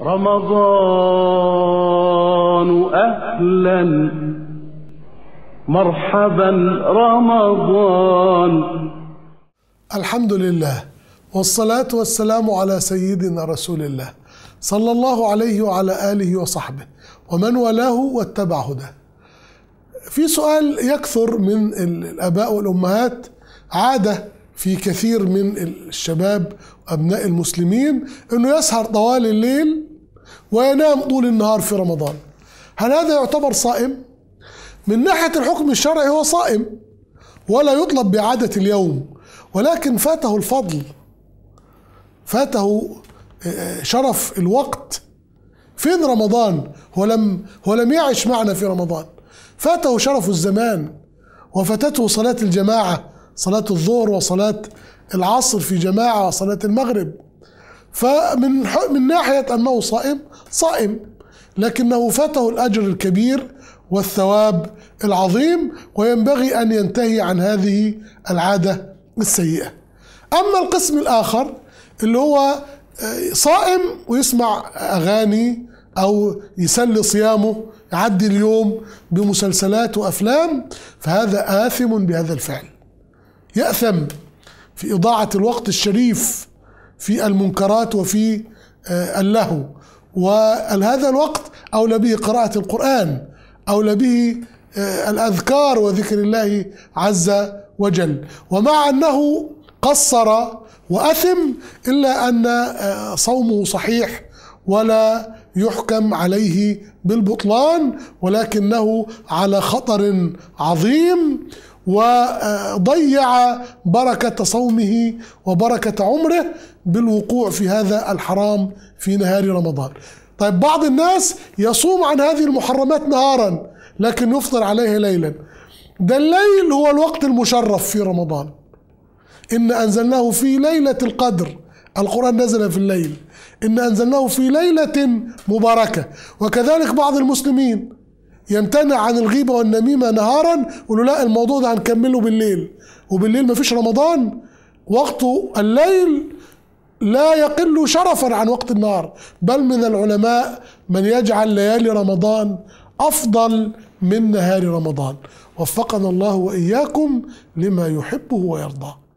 رمضان أهلا مرحبا رمضان الحمد لله والصلاة والسلام على سيدنا رسول الله صلى الله عليه وعلى آله وصحبه ومن والاه واتبع هداه في سؤال يكثر من الآباء والأمهات عادة في كثير من الشباب وأبناء المسلمين أنه يسهر طوال الليل وينام طول النهار في رمضان هل هذا يعتبر صائم؟ من ناحية الحكم الشرعي هو صائم ولا يطلب بعادة اليوم ولكن فاته الفضل فاته آه، شرف الوقت فين رمضان هو لم هو لم يعش معنا في رمضان فاته شرف الزمان وفاتته صلاة الجماعة صلاة الظهر وصلاة العصر في جماعة وصلاة المغرب فمن من ناحية أنه صائم صائم لكنه فاته الأجر الكبير والثواب العظيم وينبغي أن ينتهي عن هذه العادة السيئة أما القسم الآخر اللي هو آه، صائم ويسمع أغاني أو يسلي صيامه يعدي اليوم بمسلسلات وأفلام فهذا آثم بهذا الفعل يأثم في إضاعة الوقت الشريف في المنكرات وفي آه، اللهو وهذا الوقت أولى به قراءة القرآن أولى به آه، الأذكار وذكر الله عز وجل ومع أنه قصر وأثم إلا أن آه، صومه صحيح ولا يحكم عليه بالبطلان ولكنه على خطر عظيم وضيع بركة صومه وبركة عمره بالوقوع في هذا الحرام في نهار رمضان طيب بعض الناس يصوم عن هذه المحرمات نهارا لكن يفطر عليها ليلا ده الليل هو الوقت المشرف في رمضان إن أنزلناه في ليلة القدر القرآن نزل في الليل إن أنزلناه في ليلة مباركة وكذلك بعض المسلمين يمتنع عن الغيبه والنميمه نهارا يقول له لا الموضوع ده هنكمله بالليل وبالليل مفيش رمضان وقته الليل لا يقل شرفا عن وقت النهار بل من العلماء من يجعل ليالي رمضان افضل من نهار رمضان وفقنا الله واياكم لما يحبه ويرضاه